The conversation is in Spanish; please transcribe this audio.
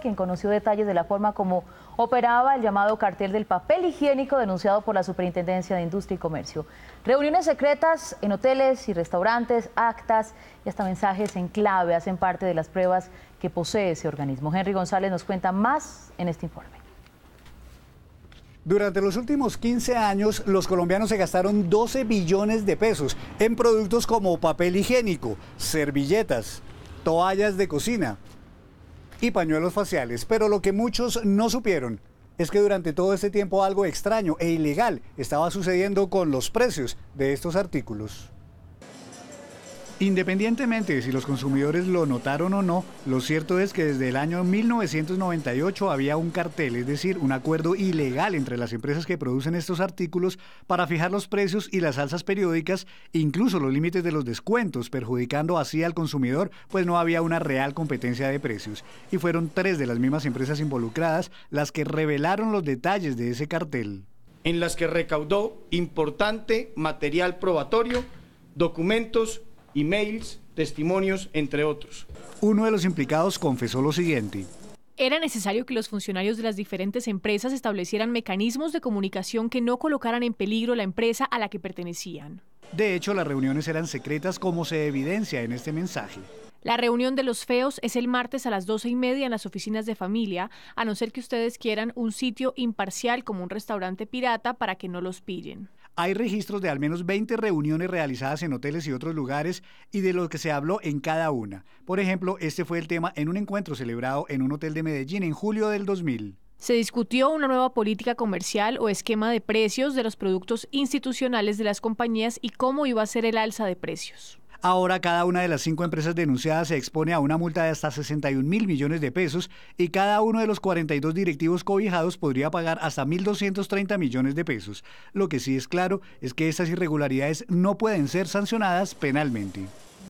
quien conoció detalles de la forma como operaba el llamado cartel del papel higiénico denunciado por la Superintendencia de Industria y Comercio. Reuniones secretas en hoteles y restaurantes, actas y hasta mensajes en clave hacen parte de las pruebas que posee ese organismo. Henry González nos cuenta más en este informe. Durante los últimos 15 años, los colombianos se gastaron 12 billones de pesos en productos como papel higiénico, servilletas, toallas de cocina, y pañuelos faciales. Pero lo que muchos no supieron es que durante todo este tiempo algo extraño e ilegal estaba sucediendo con los precios de estos artículos. Independientemente de si los consumidores lo notaron o no, lo cierto es que desde el año 1998 había un cartel, es decir, un acuerdo ilegal entre las empresas que producen estos artículos para fijar los precios y las alzas periódicas, incluso los límites de los descuentos, perjudicando así al consumidor, pues no había una real competencia de precios. Y fueron tres de las mismas empresas involucradas las que revelaron los detalles de ese cartel. En las que recaudó importante material probatorio, documentos, emails, testimonios, entre otros. Uno de los implicados confesó lo siguiente. Era necesario que los funcionarios de las diferentes empresas establecieran mecanismos de comunicación que no colocaran en peligro la empresa a la que pertenecían. De hecho, las reuniones eran secretas como se evidencia en este mensaje. La reunión de los feos es el martes a las 12 y media en las oficinas de familia, a no ser que ustedes quieran un sitio imparcial como un restaurante pirata para que no los pillen. Hay registros de al menos 20 reuniones realizadas en hoteles y otros lugares y de lo que se habló en cada una. Por ejemplo, este fue el tema en un encuentro celebrado en un hotel de Medellín en julio del 2000. Se discutió una nueva política comercial o esquema de precios de los productos institucionales de las compañías y cómo iba a ser el alza de precios. Ahora cada una de las cinco empresas denunciadas se expone a una multa de hasta 61 mil millones de pesos y cada uno de los 42 directivos cobijados podría pagar hasta 1.230 millones de pesos. Lo que sí es claro es que estas irregularidades no pueden ser sancionadas penalmente.